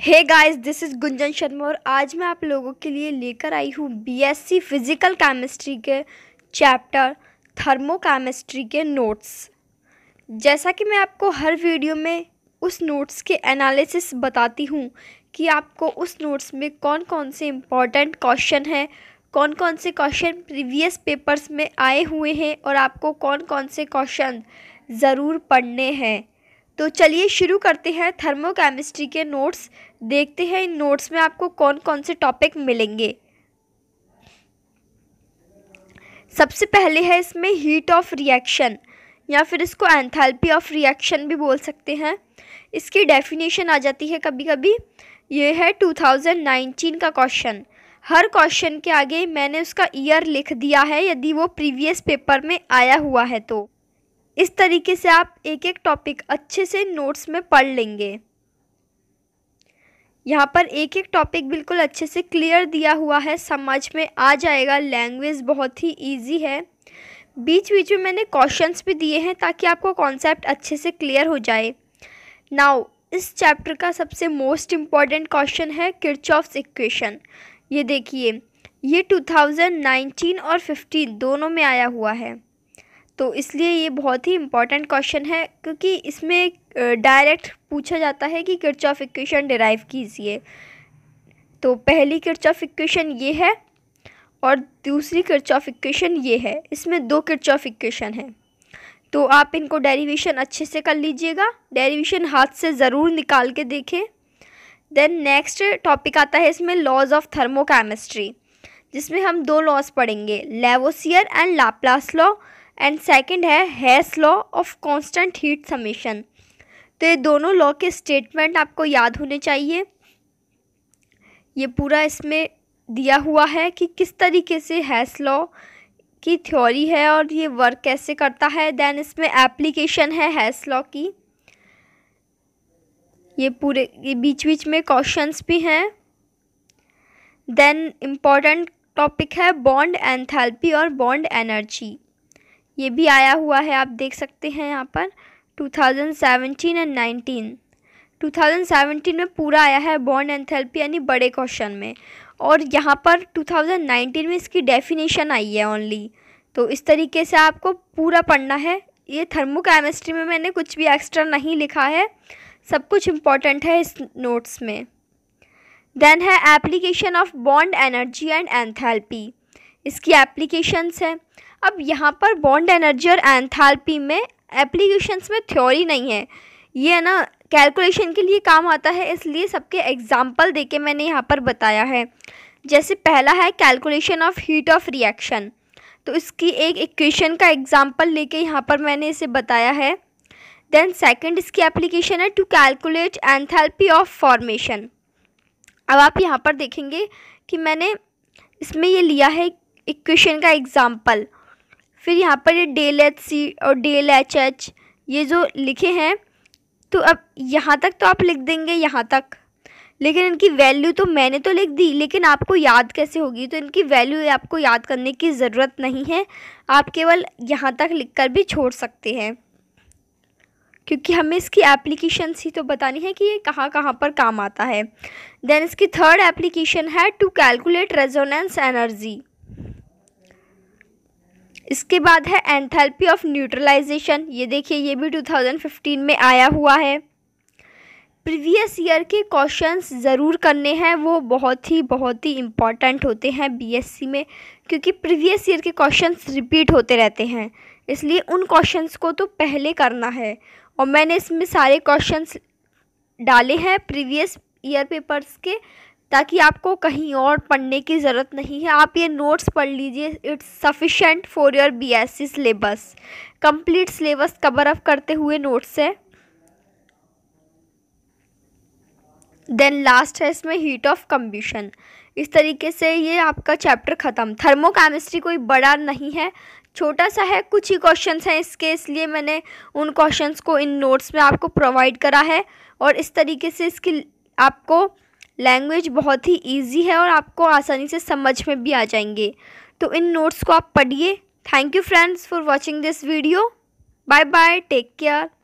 hey guys this is Gunjan Sharma और आज मैं आप लोगों के लिए लेकर आई हूँ बीएससी फिज़िकल केमिस्ट्री के चैप्टर थर्मो केमिस्ट्री के नोट्स जैसा कि मैं आपको हर वीडियो में उस नोट्स के एनालिसिस बताती हूँ कि आपको उस नोट्स में कौन कौन से इम्पॉर्टेंट क्वेश्चन हैं कौन कौन से क्वेश्चन प्रीवियस पेपर्स में आए हुए हैं और आपको कौन कौन से क्वेश्चन ज़रूर पढ़ने हैं तो चलिए शुरू करते हैं थर्मोकेमिस्ट्री के नोट्स देखते हैं इन नोट्स में आपको कौन कौन से टॉपिक मिलेंगे सबसे पहले है इसमें हीट ऑफ रिएक्शन या फिर इसको एंथैल्पी ऑफ रिएक्शन भी बोल सकते हैं इसकी डेफिनेशन आ जाती है कभी कभी ये है 2019 का क्वेश्चन हर क्वेश्चन के आगे मैंने उसका ईयर लिख दिया है यदि वो प्रीवियस पेपर में आया हुआ है तो इस तरीके से आप एक एक टॉपिक अच्छे से नोट्स में पढ़ लेंगे यहाँ पर एक एक टॉपिक बिल्कुल अच्छे से क्लियर दिया हुआ है समझ में आ जाएगा लैंग्वेज बहुत ही इजी है बीच बीच में मैंने क्वेश्चंस भी दिए हैं ताकि आपको कॉन्सेप्ट अच्छे से क्लियर हो जाए नाउ इस चैप्टर का सबसे मोस्ट इम्पॉर्टेंट क्वेश्चन है किरचॉफ्स इक्वेशन ये देखिए ये 2019 और 15 दोनों में आया हुआ है तो इसलिए ये बहुत ही इम्पॉर्टेंट क्वेश्चन है क्योंकि इसमें डायरेक्ट पूछा जाता है कि किर्च ऑफ इक्वेशन डिराइव कीजिए तो पहली किर्च ऑफ इक्वेशन ये है और दूसरी किर्च ऑफ इक्वेशन ये है इसमें दो किर्च ऑफ इक्वेशन है तो आप इनको डेरिवेशन अच्छे से कर लीजिएगा डेरिवेशन हाथ से ज़रूर निकाल के देखें देन नेक्स्ट टॉपिक आता है इसमें लॉज ऑफ थर्मोकेमिस्ट्री जिसमें हम दो लॉज पढ़ेंगे Lavoisier and Laplace law and second है Hess law of constant heat summation तो ये दोनों लॉ के स्टेटमेंट आपको याद होने चाहिए ये पूरा इसमें दिया हुआ है कि किस तरीके से हैस लॉ की थ्योरी है और ये वर्क कैसे करता है देन इसमें एप्लीकेशन है हैस लॉ की ये पूरे ये बीच बीच में क्वेश्चंस भी हैं देन इम्पॉर्टेंट टॉपिक है बॉन्ड एंथैल्पी और बॉन्ड एनर्जी ये भी आया हुआ है आप देख सकते हैं यहाँ पर 2017 एंड 19 2017 में पूरा आया है बॉन्ड एंथेल्पी यानी बड़े क्वेश्चन में और यहाँ पर 2019 में इसकी डेफिनेशन आई है ओनली तो इस तरीके से आपको पूरा पढ़ना है ये थर्मोकेमिस्ट्री में मैंने कुछ भी एक्स्ट्रा नहीं लिखा है सब कुछ इम्पॉर्टेंट है इस नोट्स में देन है application of bond energy and enthalpy इसकी एप्लीकेशंस है अब यहाँ पर बॉन्ड एनर्जी और एंथैल्पी में एप्लीकेशंस में थ्योरी नहीं है ये है ना कैलकुलेशन के लिए काम आता है इसलिए सबके एग्जाम्पल दे के मैंने यहाँ पर बताया है जैसे पहला है calculation of heat of reaction तो इसकी एक इक्वेशन का एग्जाम्पल लेके यहाँ पर मैंने इसे बताया है देन सेकंड इसकी एप्लीकेशन है to calculate enthalpy of formation अब आप यहाँ पर देखेंगे कि मैंने इसमें ये लिया है इक्वेशन का एग्ज़ाम्पल फिर यहाँ पर ये डेल एच सी और डेल एच एच ये जो लिखे हैं तो अब यहाँ तक तो आप लिख देंगे यहाँ तक लेकिन इनकी वैल्यू तो मैंने तो लिख दी लेकिन आपको याद कैसे होगी तो इनकी वैल्यू आपको याद करने की ज़रूरत नहीं है आप केवल यहाँ तक लिख कर भी छोड़ सकते हैं क्योंकि हमें इसकी एप्लीकेशन ही तो बतानी है कि ये कहाँ कहाँ पर काम आता है देन इसकी थर्ड एप्लीकेशन है टू कैलकुलेट रेजोनेंस एनर्जी इसके बाद है एंथैल्पी ऑफ न्यूट्रलाइजेशन ये देखिए ये भी 2015 में आया हुआ है प्रीवियस ईयर के क्वेश्चंस ज़रूर करने हैं वो बहुत ही बहुत ही इम्पॉर्टेंट होते हैं बीएससी में क्योंकि प्रीवियस ईयर के क्वेश्चंस रिपीट होते रहते हैं इसलिए उन क्वेश्चंस को तो पहले करना है और मैंने इसमें सारे क्वेश्चंस डाले हैं प्रीवियस ईयर पेपर्स के ताकि आपको कहीं और पढ़ने की ज़रूरत नहीं है आप ये नोट्स पढ़ लीजिए it's sufficient for your B S C syllabus complete syllabus cover up करते हुए नोट्स है देन लास्ट है इसमें हीट ऑफ कम्बिशन इस तरीके से ये आपका चैप्टर ख़त्म थर्मो केमिस्ट्री कोई बड़ा नहीं है छोटा सा है कुछ ही क्वेश्चंस हैं इसके इसलिए मैंने उन क्वेश्चंस को इन नोट्स में आपको प्रोवाइड करा है और इस तरीके से इसकी आपको लैंग्वेज बहुत ही ईजी है और आपको आसानी से समझ में भी आ जाएंगे तो इन नोट्स को आप पढ़िए thank you friends for watching this video bye bye take care